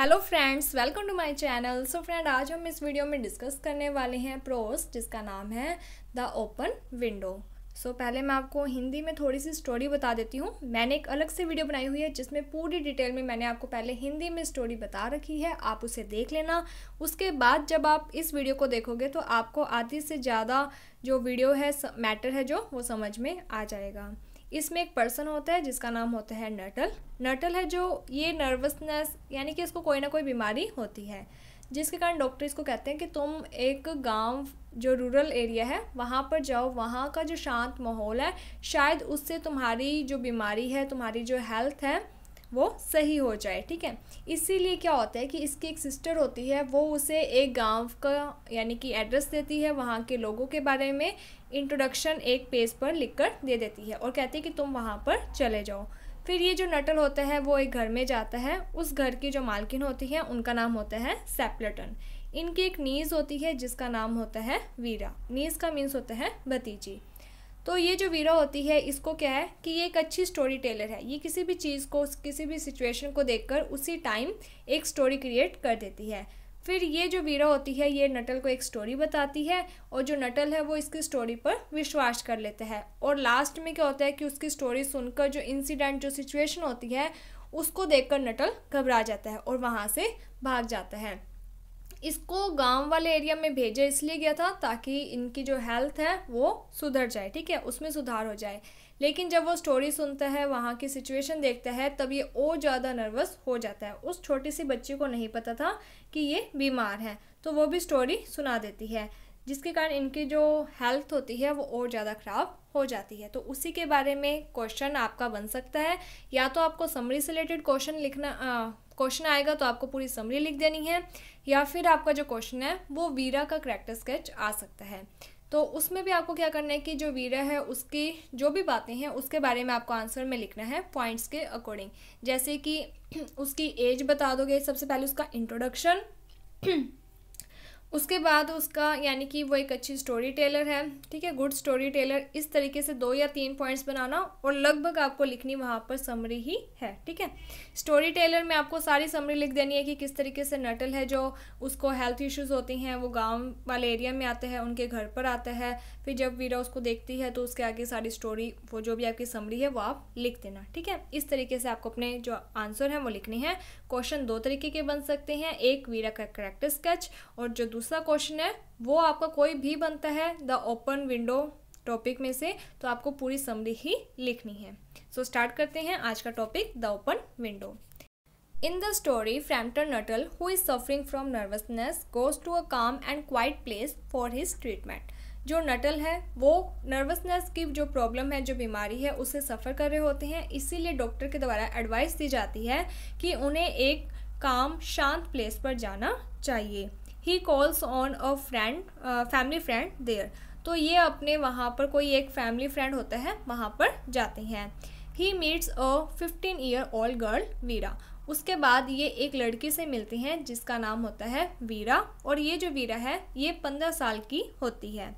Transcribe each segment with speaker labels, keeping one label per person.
Speaker 1: hello friends welcome to my channel so friend आज हम इस वीडियो में डिस्कस करने वाले हैं प्रोस जिसका नाम है द ओपन विंडो सो पहले मैं आपको हिंदी में थोड़ी सी स्टोरी बता देती हूँ मैंने एक अलग से वीडियो बनाई हुई है जिसमें पूरी डिटेल में मैंने आपको पहले हिंदी में स्टोरी बता रखी है आप उसे देख लेना उसके बाद जब आप इस वीडियो को देखोगे तो आपको आधी से ज़्यादा जो वीडियो है मैटर है जो वो समझ में आ जाएगा इसमें एक पर्सन होता है जिसका नाम होता है नटल नटल है जो ये नर्वसनेस यानी कि इसको कोई ना कोई बीमारी होती है जिसके कारण डॉक्टर इसको कहते हैं कि तुम एक गांव जो रूरल एरिया है वहाँ पर जाओ वहाँ का जो शांत माहौल है शायद उससे तुम्हारी जो बीमारी है तुम्हारी जो हेल्थ है वो सही हो जाए ठीक है इसीलिए क्या होता है कि इसकी एक सिस्टर होती है वो उसे एक गांव का यानी कि एड्रेस देती है वहाँ के लोगों के बारे में इंट्रोडक्शन एक पेज पर लिखकर दे देती है और कहती है कि तुम वहाँ पर चले जाओ फिर ये जो नटल होता है वो एक घर में जाता है उस घर की जो मालकिन होती है उनका नाम होता है सेप्लेटन इनकी एक नीज़ होती है जिसका नाम होता है वीरा नीज़ का मीन्स होता है भतीजी तो ये जो वीरा होती है इसको क्या है कि ये एक अच्छी स्टोरी टेलर है ये किसी भी चीज़ को किसी भी सिचुएशन को देखकर उसी टाइम एक स्टोरी क्रिएट कर देती है फिर ये जो वीरा होती है ये नटल को एक स्टोरी बताती है और जो नटल है वो इसकी स्टोरी पर विश्वास कर लेता है और लास्ट में क्या होता है कि उसकी स्टोरी सुनकर जो इंसिडेंट जो सिचुएशन होती है उसको देखकर नटल घबरा जाता है और वहाँ से भाग जाता है इसको गांव वाले एरिया में भेजा इसलिए गया था ताकि इनकी जो हेल्थ है वो सुधर जाए ठीक है उसमें सुधार हो जाए लेकिन जब वो स्टोरी सुनता है वहाँ की सिचुएशन देखता है तब ये और ज़्यादा नर्वस हो जाता है उस छोटी सी बच्ची को नहीं पता था कि ये बीमार है तो वो भी स्टोरी सुना देती है जिसके कारण इनकी जो हेल्थ होती है वो और ज़्यादा ख़राब हो जाती है तो उसी के बारे में क्वेश्चन आपका बन सकता है या तो आपको समरी से रिलेटेड क्वेश्चन लिखना क्वेश्चन आएगा तो आपको पूरी समरी लिख देनी है या फिर आपका जो क्वेश्चन है वो वीरा का करेक्टर स्केच आ सकता है तो उसमें भी आपको क्या करना है कि जो वीरा है उसकी जो भी बातें हैं उसके बारे में आपको आंसर में लिखना है पॉइंट्स के अकॉर्डिंग जैसे कि उसकी एज बता दोगे सबसे पहले उसका इंट्रोडक्शन उसके बाद उसका यानी कि वो एक अच्छी स्टोरी टेलर है ठीक है गुड स्टोरी टेलर इस तरीके से दो या तीन पॉइंट्स बनाना और लगभग आपको लिखनी वहाँ पर समरी ही है ठीक है स्टोरी टेलर में आपको सारी समरी लिख देनी है कि किस तरीके से नटल है जो उसको हेल्थ इश्यूज़ होती हैं वो गाँव वाले एरिया में आते हैं उनके घर पर आता है फिर जब वीरा उसको देखती है तो उसके आगे सारी स्टोरी वो जो भी आपकी समरी है वो आप लिख देना ठीक है इस तरीके से आपको अपने जो आंसर हैं वो लिखने हैं क्वेश्चन दो तरीके के बन सकते हैं एक वीरा का करेक्टर स्केच और जो दूसरा क्वेश्चन है वो आपका कोई भी बनता है द ओपन विंडो टॉपिक में से तो आपको पूरी समरी ही लिखनी है सो so, स्टार्ट करते हैं आज का topic the open window in the story Framton Nuttel who is suffering from nervousness goes to a calm and quiet place for his treatment जो नटल है वो नर्वसनेस की जो प्रॉब्लम है जो बीमारी है उसे सफ़र कर रहे होते हैं इसीलिए डॉक्टर के द्वारा एडवाइस दी जाती है कि उन्हें एक काम शांत प्लेस पर जाना चाहिए he calls on a friend family friend there तो ये अपने वहाँ पर कोई एक फैमिली फ्रेंड होता है वहाँ पर जाते हैं he meets a fifteen year old girl Vera उसके बाद ये एक लड़की से मिलती हैं जिसका नाम होता है वीरा और ये जो वीरा है ये पंद्रह साल की होती है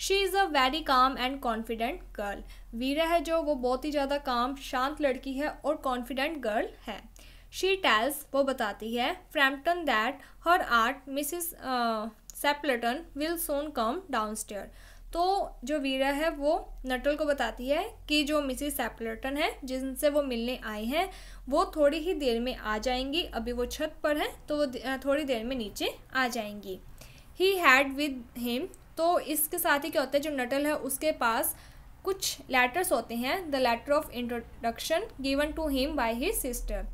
Speaker 1: she is a very calm and confident girl Vera है जो वो बहुत ही ज़्यादा काम शांत लड़की है और कॉन्फिडेंट गर्ल है शी टेल्स वो बताती है Framton that her aunt Mrs Sappleton will soon come down stair तो जो वीरा है वो नटल को बताती है कि जो मिसिस सेपलेटन है जिनसे वो मिलने आए हैं वो थोड़ी ही देर में आ जाएंगी अभी वो छत पर हैं तो वो थोड़ी देर में नीचे आ जाएंगी ही हैड विद हिम तो इसके साथ ही क्या होता है जो नटल है उसके पास कुछ लेटर्स होते हैं the letter of introduction given to him by his sister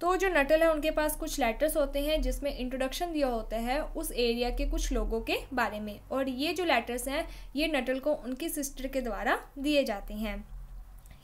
Speaker 1: तो जो नटल है उनके पास कुछ लेटर्स होते हैं जिसमें इंट्रोडक्शन दिया होता है उस एरिया के कुछ लोगों के बारे में और ये जो लेटर्स हैं ये नटल को उनकी सिस्टर के द्वारा दिए जाते हैं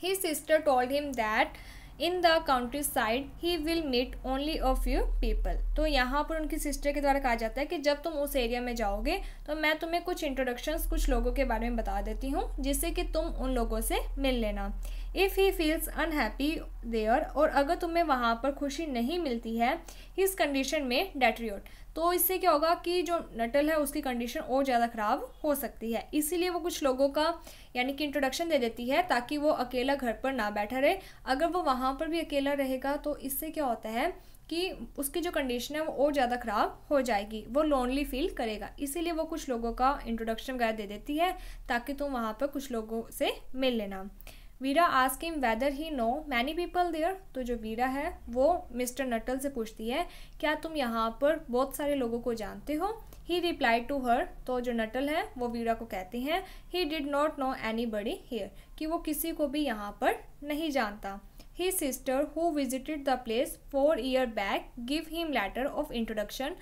Speaker 1: he sister told him that in the countryside he will meet only of you people तो यहाँ पर उनकी सिस्टर के द्वारा कहा जाता है कि जब तुम उस एरिया में जाओगे तो मैं तुम्हें कुछ इंट्रोडक्शंस कुछ लोगों के बारे में बता देती हूँ जिससे कि तुम उन लोगों से मिल लेना if he feels unhappy there और अगर तुम्हें वहाँ पर खुशी नहीं मिलती है इस कंडीशन में डेट्रियोट तो इससे क्या होगा कि जो नटल है उसकी कंडीशन और ज़्यादा ख़राब हो सकती है इसीलिए वो कुछ लोगों का यानी कि इंट्रोडक्शन दे देती है ताकि वो अकेला घर पर ना बैठा रहे अगर वो वहाँ पर भी अकेला रहेगा तो इससे क्या होता है कि उसकी जो कंडीशन है वो और ज़्यादा ख़राब हो जाएगी वो लोनली फील करेगा इसीलिए वो कुछ लोगों का इंट्रोडक्शन वगैरह दे देती है ताकि तुम वहाँ पर कुछ लोगों से मिल लेना Vera asks him whether he know many people there तो जो वीरा है वो मिस्टर नटल से पूछती है क्या तुम यहाँ पर बहुत सारे लोगों को जानते हो ही रिप्लाई टू हर तो जो नटल है वो वीरा को कहते हैं he did not know anybody here कि वो किसी को भी यहाँ पर नहीं जानता he sister who visited the place four year back give him letter of introduction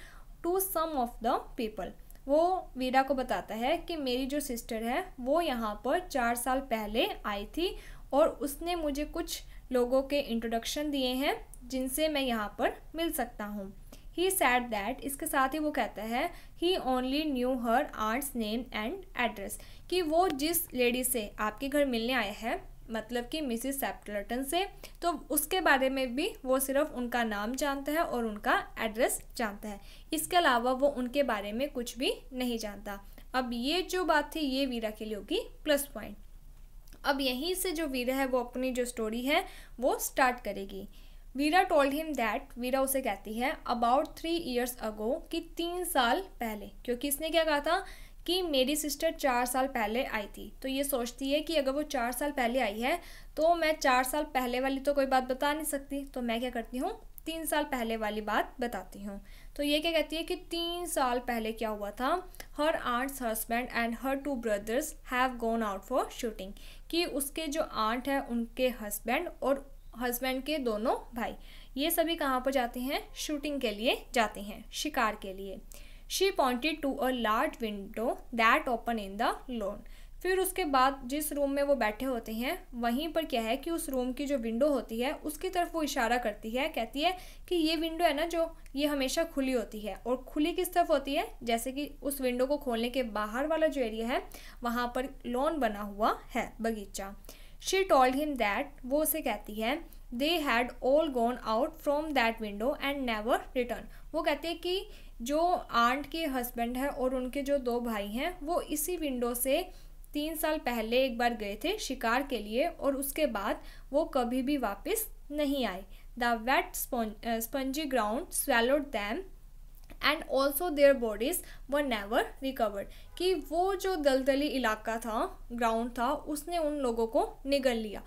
Speaker 1: to some of the people वो वीरा को बताता है कि मेरी जो सिस्टर है वो यहाँ पर चार साल पहले आई थी और उसने मुझे कुछ लोगों के इंट्रोडक्शन दिए हैं जिनसे मैं यहाँ पर मिल सकता हूँ ही सैड दैट इसके साथ ही वो कहता है he only knew her aunt's name and address कि वो जिस लेडी से आपके घर मिलने आया है मतलब कि मिसिस सेप्टलटन से तो उसके बारे में भी वो सिर्फ उनका नाम जानता है और उनका एड्रेस जानता है इसके अलावा वो उनके बारे में कुछ भी नहीं जानता अब ये जो बात थी ये वीरा के लिए होगी प्लस पॉइंट अब यहीं से जो वीरा है वो अपनी जो स्टोरी है वो स्टार्ट करेगी Vera told him that Vera उसे कहती है अबाउट थ्री ईयर्स अगो कि तीन साल पहले क्योंकि इसने क्या कहा था कि मेरी सिस्टर चार साल पहले आई थी तो ये सोचती है कि अगर वो चार साल पहले आई है तो मैं चार साल पहले वाली तो कोई बात बता नहीं सकती तो मैं क्या करती हूँ तीन साल पहले वाली बात बताती हूँ तो ये क्या कहती है कि तीन साल पहले क्या हुआ था her aunt's husband and her two brothers have gone out for shooting कि उसके जो आंट है उनके हस्बैंड और हस्बैंड के दोनों भाई ये सभी कहाँ पर जाते हैं शूटिंग के लिए जाते हैं शिकार के लिए she pointed to a large window that open in the lawn फिर उसके बाद जिस रूम में वो बैठे होते हैं वहीं पर क्या है कि उस रूम की जो विंडो होती है उसकी तरफ वो इशारा करती है कहती है कि ये विंडो है ना जो ये हमेशा खुली होती है और खुली किस तरफ होती है जैसे कि उस विंडो को खोलने के बाहर वाला जो एरिया है वहाँ पर लॉन बना हुआ है बगीचा शी टोल्ड हिम दैट वो उसे कहती है they had all gone out from that window and never return वो कहती है कि जो आंट के हस्बैंड है और उनके जो दो भाई हैं वो इसी विंडो से तीन साल पहले एक बार गए थे शिकार के लिए और उसके बाद वो कभी भी वापस नहीं आए the wet spongy ground swallowed them and also their bodies we never recovered कि वो जो दलदली इलाका था ग्राउंड था उसने उन लोगों को निगल लिया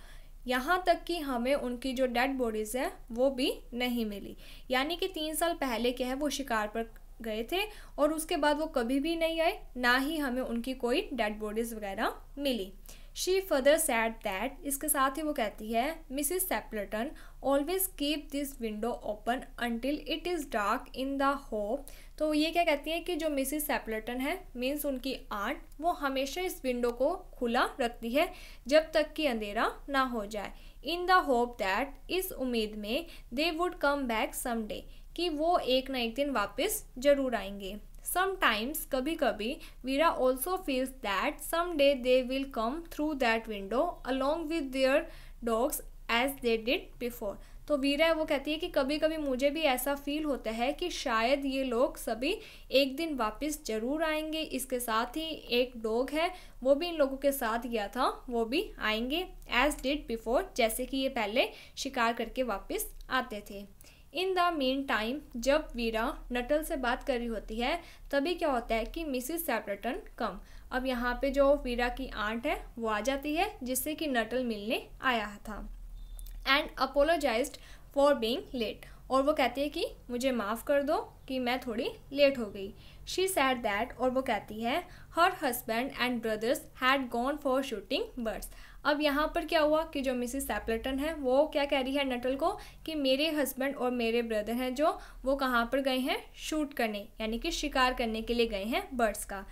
Speaker 1: यहाँ तक कि हमें उनकी जो डेड बॉडीज़ हैं वो भी नहीं मिली यानी कि तीन साल पहले क्या है वो शिकार पर गए थे और उसके बाद वो कभी भी नहीं आए ना ही हमें उनकी कोई डेड बॉडीज वगैरह मिली शी फर्दर सैड दैट इसके साथ ही वो कहती है Mrs Sappleton always keep this window open until it is dark in the hope तो ये क्या कहती है कि जो मिसिस सेपलटन है मीन्स उनकी आंट वो हमेशा इस विंडो को खुला रखती है जब तक कि अंधेरा ना हो जाए इन द होप दैट इस उम्मीद में they would come back some day कि वो एक ना एक दिन वापस जरूर आएंगे समटाइम्स कभी कभी Vera also feels that some day they will come through that window along with their dogs as they did before तो वीरा वो कहती है कि कभी कभी मुझे भी ऐसा फील होता है कि शायद ये लोग सभी एक दिन वापस जरूर आएंगे इसके साथ ही एक डॉग है वो भी इन लोगों के साथ गया था वो भी आएंगे एज डिड बिफोर जैसे कि ये पहले शिकार करके वापस आते थे इन द मेन टाइम जब वीरा नटल से बात कर रही होती है तभी क्या होता है कि मिसिस सेपरेटन कम अब यहाँ पे जो वीरा की आंट है वो आ जाती है जिससे कि नटल मिलने आया था and apologize for being late और वो कहती है कि मुझे माफ़ कर दो कि मैं थोड़ी लेट हो गई शी सैड दैट और वो कहती है her husband and brothers had gone for shooting birds अब यहाँ पर क्या हुआ कि जो मिसिस सेपलेटन है वो क्या कह रही है नटल को कि मेरे हस्बैंड और मेरे ब्रदर हैं जो वो कहाँ पर गए हैं शूट करने यानी कि शिकार करने के लिए गए हैं बर्ड्स का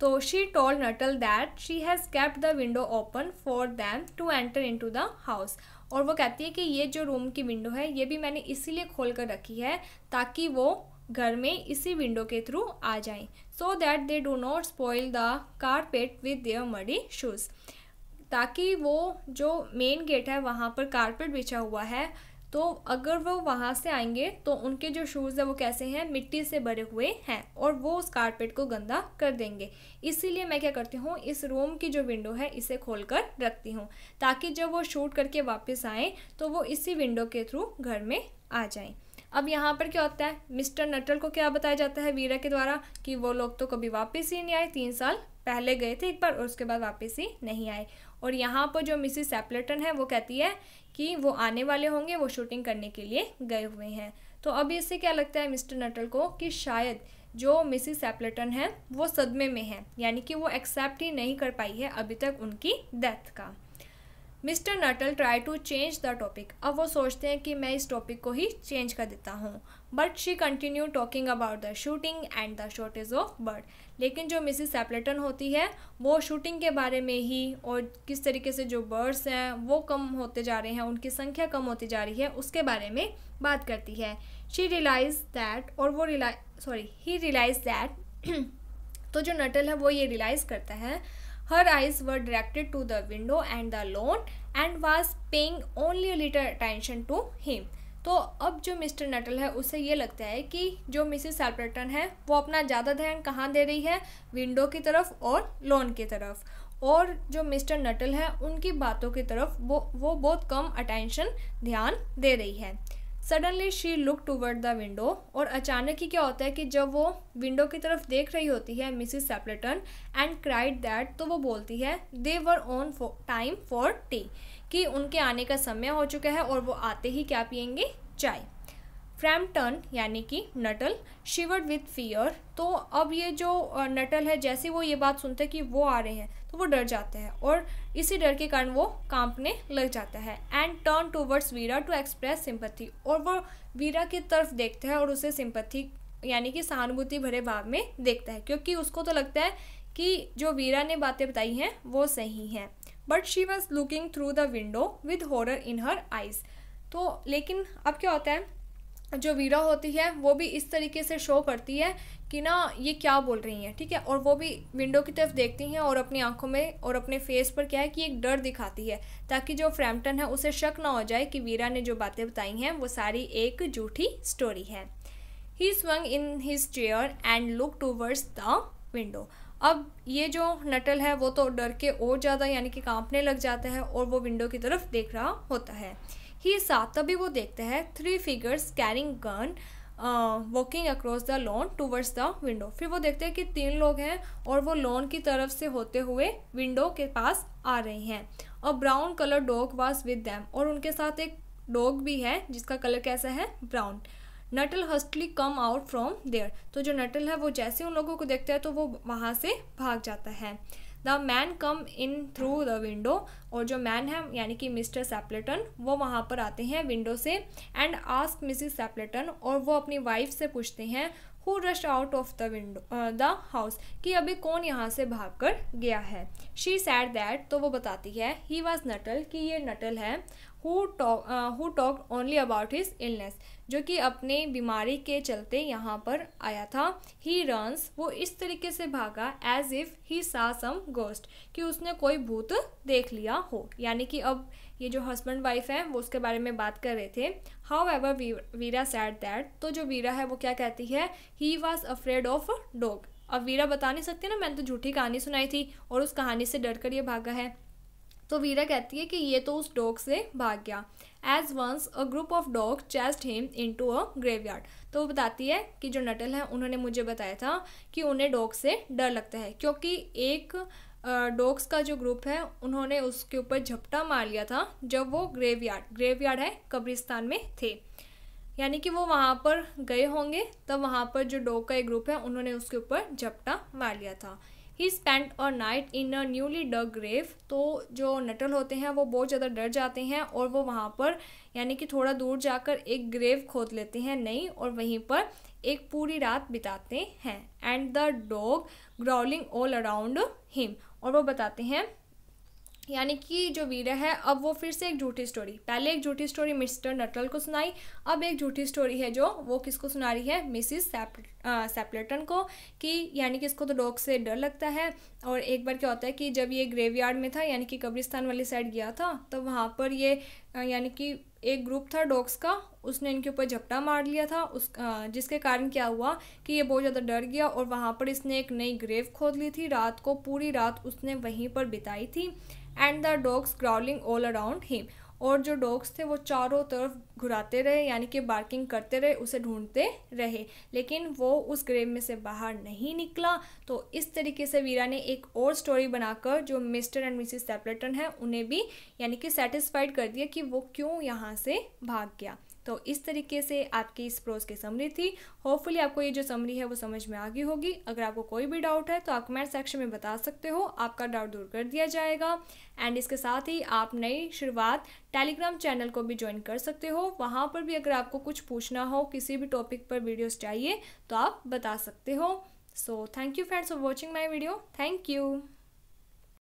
Speaker 1: तो she told Nuttel that she has kept the window open for them to enter into the house और वो कहती है कि ये जो रूम की विंडो है ये भी मैंने इसीलिए खोल कर रखी है ताकि वो घर में इसी विंडो के थ्रू आ जाएं so that they do not spoil the carpet with their muddy shoes ताकि वो जो मेन गेट है वहाँ पर कारपेट बिछा हुआ है तो अगर वो वहाँ से आएंगे तो उनके जो शूज़ है वो कैसे हैं मिट्टी से भरे हुए हैं और वो उस कारपेट को गंदा कर देंगे इसीलिए मैं क्या करती हूँ इस रूम की जो विंडो है इसे खोल कर रखती हूँ ताकि जब वो शूट करके वापस आएँ तो वो इसी विंडो के थ्रू घर में आ जाएँ अब यहाँ पर क्या होता है मिस्टर नटल को क्या बताया जाता है वीरा के द्वारा कि वो लोग तो कभी वापस ही नहीं आए तीन साल पहले गए थे एक बार और उसके बाद वापस ही नहीं आए और यहाँ पर जो मिसिस सेपलेटन है वो कहती है कि वो आने वाले होंगे वो शूटिंग करने के लिए गए हुए हैं तो अब इससे क्या लगता है मिस्टर नटल को कि शायद जो मिसिस सेपलेटन है वो सदमे में है यानी कि वो एक्सेप्ट ही नहीं कर पाई है अभी तक उनकी डेथ का Mr Nuttel try to change the topic अब वो सोचते हैं कि मैं इस टॉपिक को ही चेंज कर देता हूँ but she continue talking about the shooting and the shortage of bird लेकिन जो मिसिस सेपलेटन होती है वो शूटिंग के बारे में ही और किस तरीके से जो बर्ड्स हैं वो कम होते जा रहे हैं उनकी संख्या कम होती जा रही है उसके बारे में बात करती है शी रियलाइज दैट और वो realize sorry he realize that तो जो नटल है वो ये रियलाइज़ करता है her eyes were directed to the window and the lawn and was paying only a attention to him तो अब जो मिस्टर नटल है उसे ये लगता है कि जो मिसेस सैल्पर्टन है वो अपना ज़्यादा ध्यान कहाँ दे रही है विंडो की तरफ और लोन की तरफ और जो मिस्टर नटल है उनकी बातों की तरफ वो वो बहुत कम अटेंशन ध्यान दे रही है suddenly she look toward the window और अचानक ही क्या होता है कि जब वो विंडो की तरफ देख रही होती है Mrs Sappleton and cried that तो वो बोलती है they were on time for tea कि उनके आने का समय हो चुका है और वो आते ही क्या पियेंगे चाय टर्न यानी कि नटल शिवर्ड विथ फियर तो अब ये जो नटल है जैसे वो ये बात सुनते हैं कि वो आ रहे हैं तो वो डर जाते हैं और इसी डर के कारण वो कांपने लग जाता है and turn towards Vera to express sympathy और वो वीरा की तरफ देखता है और उसे सिंपथी यानी कि सहानुभूति भरे भाव में देखता है क्योंकि उसको तो लगता है कि जो वीरा ने बातें बताई हैं वो सही हैं but she was looking through the window with horror in her eyes तो लेकिन अब क्या होता है जो वीरा होती है वो भी इस तरीके से शो करती है कि ना ये क्या बोल रही हैं ठीक है और वो भी विंडो की तरफ देखती हैं और अपनी आंखों में और अपने फेस पर क्या है कि एक डर दिखाती है ताकि जो फ्रैम्पटन है उसे शक ना हो जाए कि वीरा ने जो बातें बताई हैं वो सारी एक झूठी स्टोरी है he swung in his chair and look towards the window अब ये जो नटल है वो तो डर के और ज़्यादा यानी कि कांपने लग जाता है और वो विंडो की तरफ देख रहा होता है ही साथ तभी वो देखते हैं three figures carrying gun walking across the lawn towards the window फिर वो देखते हैं कि तीन लोग हैं और वो लॉन की तरफ से होते हुए विंडो के पास आ रहे हैं और brown colour dog was with them और उनके साथ एक डॉग भी है जिसका कलर कैसा है brown Nuttel hastily come out from there तो जो नटल है वो जैसे उन लोगों को देखता है तो वो वहाँ से भाग जाता है the man come in through the window और जो मैन है यानी कि मिस्टर सेप्लेटन वो वहाँ पर आते हैं विंडो से एंड आस्क मिसिस सेप्लेटन और वो अपनी वाइफ से पूछते हैं who rush out of the window the house कि अभी कौन यहाँ से भाग कर गया है शी सैड दैट तो वो बताती है ही वॉज नटल कि ये नटल है who talk who talk only about his illness जो कि अपने बीमारी के चलते यहाँ पर आया था ही रंस वो इस तरीके से भागा एज इफ़ ही सा सम गोस्ट कि उसने कोई भूत देख लिया हो यानी कि अब ये जो हस्बैंड वाइफ है वो उसके बारे में बात कर रहे थे however Vera said that तो जो वीरा है वो क्या कहती है he was afraid of dog अब वीरा बता नहीं सकती ना मैंने तो झूठी कहानी सुनाई थी और उस कहानी से डर कर ये भागा है तो वीरा कहती है कि ये तो उस डॉग से भाग गया as once a group of dog chased him into a graveyard तो वो बताती है कि जो नटल है उन्होंने मुझे बताया था कि उन्हें डॉग से डर लगता है क्योंकि एक डॉग्स का जो ग्रुप है उन्होंने उसके ऊपर झपटा मार लिया था जब वो ग्रेवयार्ड ग्रेवयार्ड है कब्रिस्तान में थे यानी कि वो वहाँ पर गए होंगे तब वहाँ पर जो डॉग का एक ग्रुप है उन्होंने उसके ऊपर झपटा मार लिया था he spent a night in a newly dug grave तो जो नटल होते हैं वो बहुत ज़्यादा डर जाते हैं और वो वहाँ पर यानी कि थोड़ा दूर जाकर एक ग्रेव खोद लेते हैं नई और वहीं पर एक पूरी रात बिताते हैं and the dog growling all around him और वो बताते हैं यानी कि जो वीरा है अब वो फिर से एक झूठी स्टोरी पहले एक झूठी स्टोरी मिस्टर नटल को सुनाई अब एक झूठी स्टोरी है जो वो किसको सुना रही है मिसिस सेपलेटन को कि यानी कि इसको तो डॉग से डर लगता है और एक बार क्या होता है कि जब ये ग्रेवयार्ड में था यानी कि कब्रिस्तान वाली साइड गया था तो वहाँ पर ये यानी कि एक ग्रुप था डॉग्स का उसने इनके ऊपर झपटा मार लिया था उस जिसके कारण क्या हुआ कि ये बहुत ज़्यादा डर गया और वहाँ पर इसने एक नई ग्रेव खोद ली थी रात को पूरी रात उसने वहीं पर बिताई थी and the dogs growling all around him और जो डॉग्स थे वो चारों तरफ घुराते रहे यानी कि बार्किंग करते रहे उसे ढूंढते रहे लेकिन वो उस ग्रेव में से बाहर नहीं निकला तो इस तरीके से वीरा ने एक और स्टोरी बनाकर जो मिस्टर एंड मिसिस सेपरेटन है उन्हें भी यानी कि सेटिस्फाइड कर दिया कि वो क्यों यहाँ से भाग गया तो इस तरीके से आपकी इस प्रोज की समरी थी होपफुली आपको ये जो समरी है वो समझ में आ गई होगी अगर आपको कोई भी डाउट है तो आप कमेंट सेक्शन में बता सकते हो आपका डाउट दूर कर दिया जाएगा एंड इसके साथ ही आप नई शुरुआत टेलीग्राम चैनल को भी ज्वाइन कर सकते हो वहाँ पर भी अगर आपको कुछ पूछना हो किसी भी टॉपिक पर वीडियोज़ चाहिए तो आप बता सकते हो so thank you friends for watching my video thank you